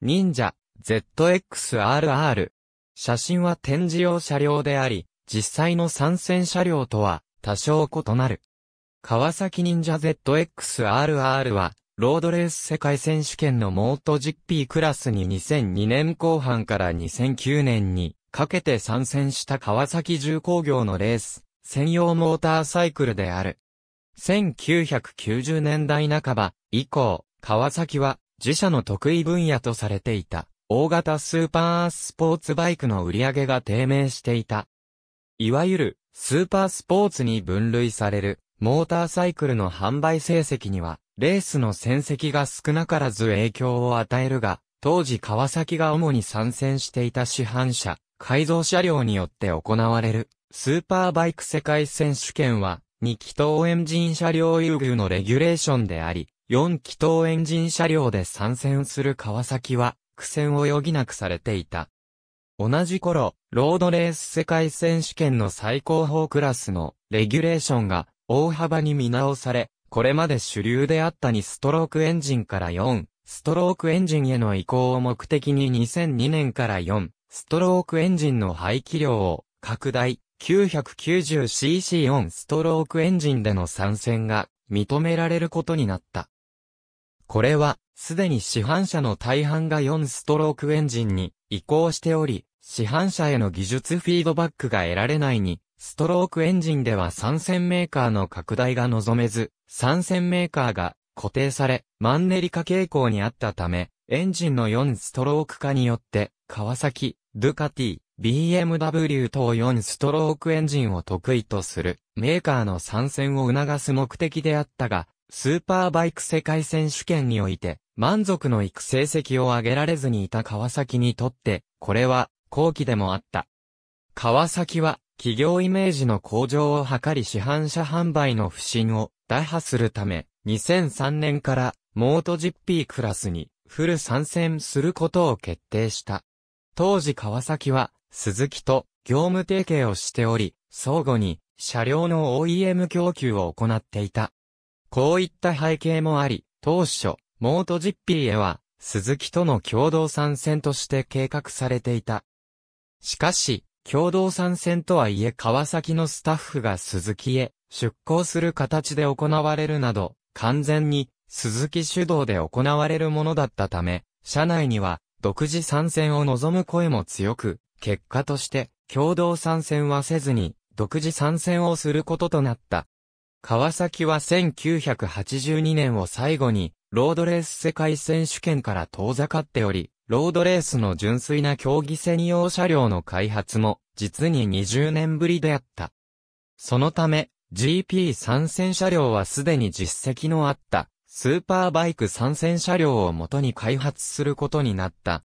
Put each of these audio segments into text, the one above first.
忍者 ZXRR。写真は展示用車両であり、実際の参戦車両とは多少異なる。川崎忍者 ZXRR は、ロードレース世界選手権のモート GP クラスに2002年後半から2009年にかけて参戦した川崎重工業のレース、専用モーターサイクルである。1990年代半ば以降、川崎は自社の得意分野とされていた、大型スーパースポーツバイクの売り上げが低迷していた。いわゆる、スーパースポーツに分類される、モーターサイクルの販売成績には、レースの戦績が少なからず影響を与えるが、当時川崎が主に参戦していた市販車、改造車両によって行われる、スーパーバイク世界選手権は、2気筒エンジン車両優遇のレギュレーションであり、4気筒エンジン車両で参戦する川崎は、苦戦を余儀なくされていた。同じ頃、ロードレース世界選手権の最高峰クラスのレギュレーションが大幅に見直され、これまで主流であった2ストロークエンジンから4、ストロークエンジンへの移行を目的に2002年から4、ストロークエンジンの排気量を拡大、990cc4 ストロークエンジンでの参戦が認められることになった。これは、すでに市販車の大半が4ストロークエンジンに移行しており、市販車への技術フィードバックが得られないに、ストロークエンジンでは参戦メーカーの拡大が望めず、参戦メーカーが固定され、マンネリ化傾向にあったため、エンジンの4ストローク化によって、川崎、ドゥカティ、BMW 等4ストロークエンジンを得意とするメーカーの参戦を促す目的であったが、スーパーバイク世界選手権において、満足のいく成績を上げられずにいた川崎にとって、これは、後期でもあった。川崎は、企業イメージの向上を図り市販車販売の不振を打破するため、2003年からモート GP クラスにフル参戦することを決定した。当時川崎は鈴木と業務提携をしており、相互に車両の OEM 供給を行っていた。こういった背景もあり、当初、モートジッピーへは、鈴木との共同参戦として計画されていた。しかし、共同参戦とはいえ川崎のスタッフが鈴木へ出向する形で行われるなど、完全に鈴木主導で行われるものだったため、社内には独自参戦を望む声も強く、結果として共同参戦はせずに独自参戦をすることとなった。川崎は1982年を最後に、ロードレース世界選手権から遠ざかっており、ロードレースの純粋な競技専用車両の開発も、実に20年ぶりであった。そのため、GP 参戦車両はすでに実績のあった、スーパーバイク参戦車両をもとに開発することになった。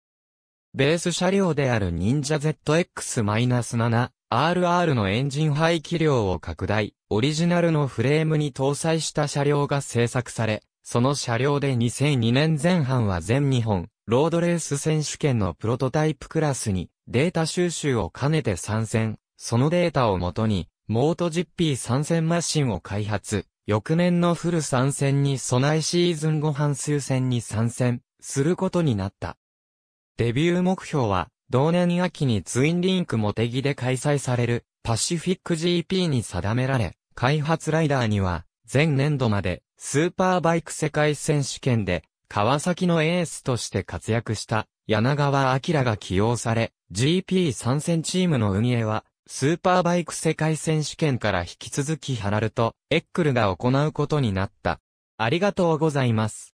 ベース車両である忍者 ZX-7、RR のエンジン排気量を拡大、オリジナルのフレームに搭載した車両が製作され、その車両で2002年前半は全日本、ロードレース選手権のプロトタイプクラスにデータ収集を兼ねて参戦、そのデータをもとに、モート GP 参戦マシンを開発、翌年のフル参戦に備えシーズン後半数戦に参戦することになった。デビュー目標は同年秋にツインリンクモテギで開催されるパシフィック GP に定められ、開発ライダーには、前年度までスーパーバイク世界選手権で、川崎のエースとして活躍した柳川明が起用され、GP 参戦チームの運営は、スーパーバイク世界選手権から引き続きハラルとエックルが行うことになった。ありがとうございます。